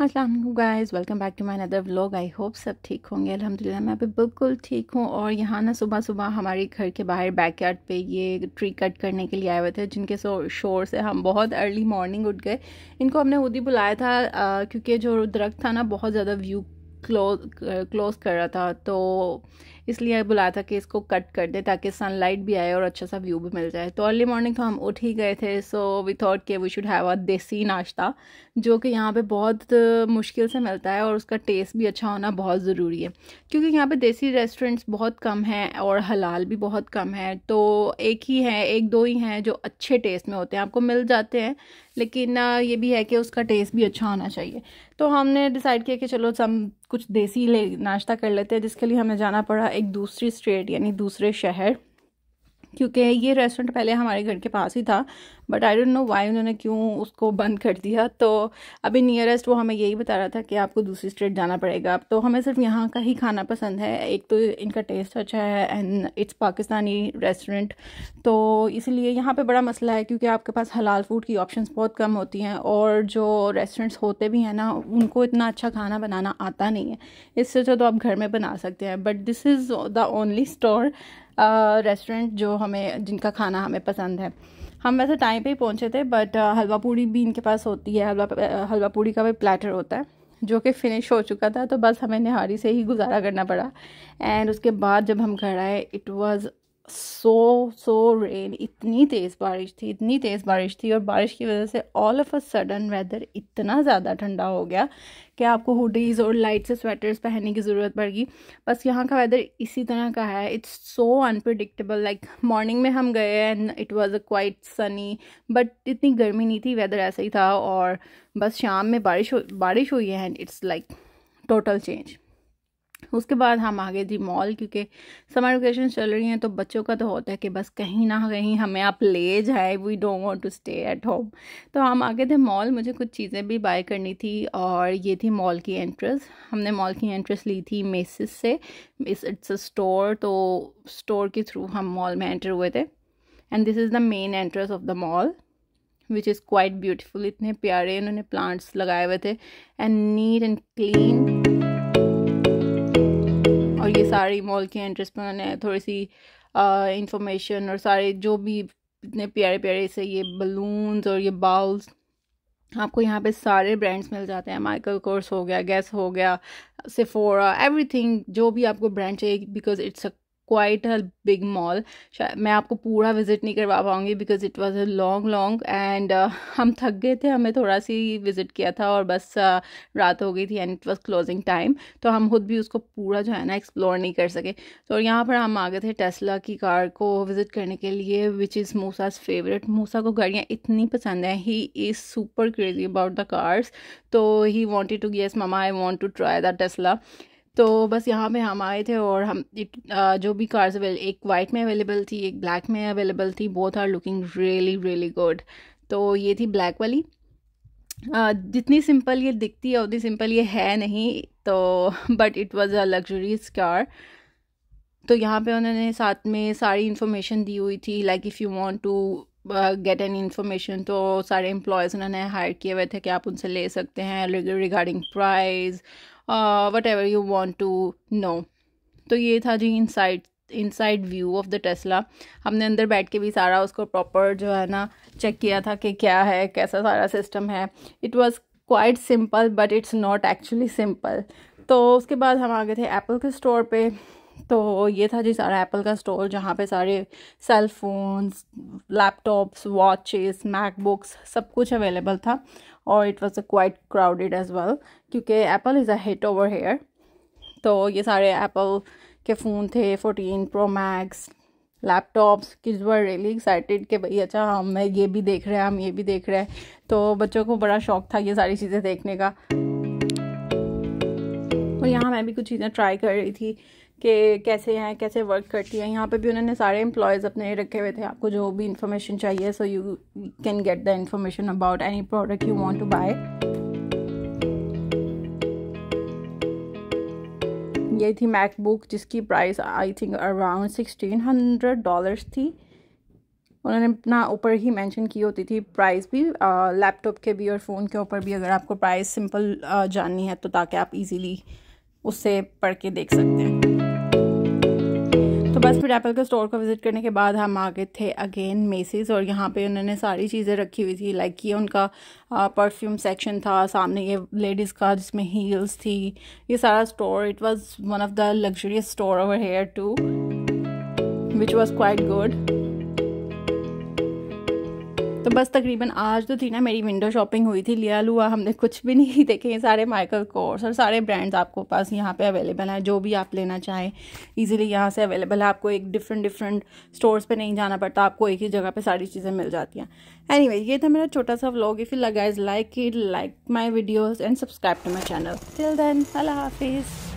अस्सलाम guys welcome back to my other vlog I hope सब ठीक होंगे अल्हम्दुलिल्लाह मैं अभी बिल्कुल ठीक हूँ और यहाँ ना सुबह सुबह हमारे घर के बाहर बैकयार्ड पे ये ट्री कट करने के लिए आए हुए थे जिनके शोर से हम बहुत अर्ली मॉर्निंग उठ गए इनको हमने खुद ही बुलाया था क्योंकि जो दरख्त था ना बहुत ज़्यादा व्यू क्लोज क्लोज कर रहा था तो इसलिए बुलाया था कि इसको कट कर दे ताकि सनलाइट भी आए और अच्छा सा व्यू भी मिल जाए तो अर्ली मॉर्निंग तो हम उठ ही गए थे सो वी थॉट के we should have a desi nashta जो कि यहाँ पे बहुत मुश्किल से मिलता है और उसका टेस्ट भी अच्छा होना बहुत ज़रूरी है क्योंकि यहाँ पे देसी रेस्टोरेंट्स बहुत कम हैं और हलाल भी बहुत कम है तो एक ही है एक दो ही हैं जो अच्छे टेस्ट में होते हैं आपको मिल जाते हैं लेकिन ये भी है कि उसका टेस्ट भी अच्छा होना चाहिए तो हमने डिसाइड किया कि चलो हम कुछ देसी ले नाश्ता कर लेते हैं जिसके लिए हमें जाना पड़ा एक दूसरी स्टेट यानी दूसरे शहर क्योंकि ये रेस्टोरेंट पहले हमारे घर के पास ही था but I don't know why उन्होंने क्यों उसको बंद कर दिया तो अभी नियरेस्ट वो हमें यही बता रहा था कि आपको दूसरी स्टेट जाना पड़ेगा तो हमें सिर्फ यहाँ का ही खाना पसंद है एक तो इनका टेस्ट अच्छा है एंड इट्स पाकिस्तानी रेस्टोरेंट तो इसीलिए यहाँ पर बड़ा मसला है क्योंकि आपके पास हलाल फूड की ऑप्शन बहुत कम होती हैं और जो रेस्टोरेंट्स होते भी हैं ना उनको इतना अच्छा खाना बनाना आता नहीं है इससे जो तो आप घर में बना सकते हैं but this is the only store restaurant जो हमें जिनका खाना हमें पसंद है हम वैसे टाइम पे ही पहुंचे थे बट हलवा पूड़ी भी इनके पास होती है हलवा हलवा पूड़ी का भी प्लेटर होता है जो कि फिनिश हो चुका था तो बस हमें निहारी से ही गुजारा करना पड़ा एंड उसके बाद जब हम घर आए it was so so rain इतनी तेज़ बारिश थी इतनी तेज़ बारिश थी और बारिश की वजह से all of a sudden weather इतना ज़्यादा ठंडा हो गया कि आपको हुडीज़ और लाइट से स्वेटर्स पहनने की ज़रूरत पड़ेगी बस यहाँ का वेदर इसी तरह का है it's so unpredictable like morning में हम गए and it was a quite sunny but इतनी गर्मी नहीं थी वेदर ऐसा ही था और बस शाम में बारिश हो बारिश हुई है and it's like total change उसके बाद हम आ गए जी मॉल क्योंकि समर वेकेशन चल रही हैं तो बच्चों का तो होता है कि बस कहीं ना कहीं हमें आप ले जाए we don't want to stay at home तो हम आ गए थे मॉल मुझे कुछ चीज़ें भी बाय करनी थी और ये थी मॉल की एंट्रेंस हमने मॉल की एंट्रेंस ली थी मेसिस से इट्स अ स्टोर तो स्टोर के थ्रू हम मॉल में एंटर हुए थे and this is the main entrance of the mall which is quite beautiful इतने प्यारे इन्होंने प्लांट्स लगाए हुए थे एंड नीट एंड क्लीन और ये सारी मॉल की एंट्रेस पर उन्होंने थोड़ी सी इंफॉर्मेशन और सारे जो भी इतने प्यारे प्यारे से ये बलून्स और ये बाउल्स आपको यहाँ पे सारे ब्रांड्स मिल जाते हैं माइकल कोर्स हो गया गैस हो गया सिफोरा एवरीथिंग जो भी आपको ब्रांड चाहिए because it's a quite a big mall मैं आपको पूरा विज़िट नहीं करवा पाऊँगी because it was a long long and हम थक गए थे हमें थोड़ा सी विज़िट किया था और बस uh, रात हो गई थी and it was closing time तो हम खुद भी उसको पूरा जो है ना एक्सप्लोर नहीं कर सके तो यहाँ पर हम आ गए थे टेस्ला की कार को विज़िट करने के लिए विच इज़ मूसाज फेवरेट मूसा को गाड़ियाँ इतनी पसंद हैं he is super crazy about the cars तो he wanted to guess mama I want to try the Tesla तो बस यहाँ पे हम आए थे और हम uh, जो भी कार्स एक वाइट में अवेलेबल थी एक ब्लैक में अवेलेबल थी both are looking really really good तो ये थी ब्लैक वाली uh, जितनी सिंपल ये दिखती है उतनी सिंपल ये है नहीं तो but it was a luxuries car तो यहाँ पे उन्होंने साथ में सारी इंफॉर्मेशन दी हुई थी like if you want to get an information तो सारे एम्प्लॉयज़ उन्होंने हायर किए हुए थे कि आप उनसे ले सकते हैं regarding price whatever you want to know तो ये था जी inside inside view of the Tesla हमने अंदर बैठ के भी सारा उसको प्रॉपर जो है ना चेक किया था कि क्या है कैसा सारा सिस्टम है it was quite simple but it's not actually simple तो उसके बाद हम आ गए थे एप्पल के स्टोर पे तो ये था जी सारा एप्पल का स्टोर जहाँ पे सारे cell phones laptops watches MacBooks सब कुछ अवेलेबल था और it was a quite crowded as well क्योंकि Apple is a hit over here तो ये सारे एप्पल के फ़ोन थे fourteen pro max laptops kids were really excited कि भाई अच्छा हम ये भी देख रहे हैं हम ये भी देख रहे हैं तो बच्चों को बड़ा शौक था ये सारी चीज़ें देखने का और हम्म। यहाँ मैं भी कुछ चीज़ें ट्राई कर रही थी कि कैसे हैं कैसे वर्क करती है यहाँ पे भी उन्होंने सारे एम्प्लॉयज़ अपने रखे हुए थे आपको जो भी इंफॉर्मेशन चाहिए so you can get the information about any product you want to buy ये थी मैकबुक जिसकी price I think around sixteen hundred dollars थी उन्होंने अपना ऊपर ही मेंशन की होती थी प्राइस भी लैपटॉप के भी और फ़ोन के ऊपर भी अगर आपको प्राइस सिंपल जाननी है तो ताकि आप इजीली उससे पढ़ के देख सकते हैं तो बस फिर एप्पल के स्टोर को विज़िट करने के बाद हम आ गए थे अगेन मेसिस और यहाँ पे उन्होंने सारी चीज़ें रखी हुई थी लाइक ये उनका परफ्यूम सेक्शन था सामने ये लेडीज़ का जिसमें हील्स थी ये सारा store it was one of the luxurious store over here too which was quite good तो बस तकरीबन आज तो थी ना मेरी विंडो शॉपिंग हुई थी लिया लुआ हमने कुछ भी नहीं देखे ये सारे माइकल कोर्स और सारे ब्रांड्स आपको पास यहाँ पे अवेलेबल हैं जो भी आप लेना चाहें इजीली यहाँ से अवेलेबल है आपको एक डिफरेंट डिफरेंट स्टोर्स पे नहीं जाना पड़ता आपको एक ही जगह पे सारी चीज़ें मिल जाती हैं एनी anyway, ये था मेरा छोटा सा vlog if you guys like it like my videos and subscribe to my channel till then अल्लाह हाफिज़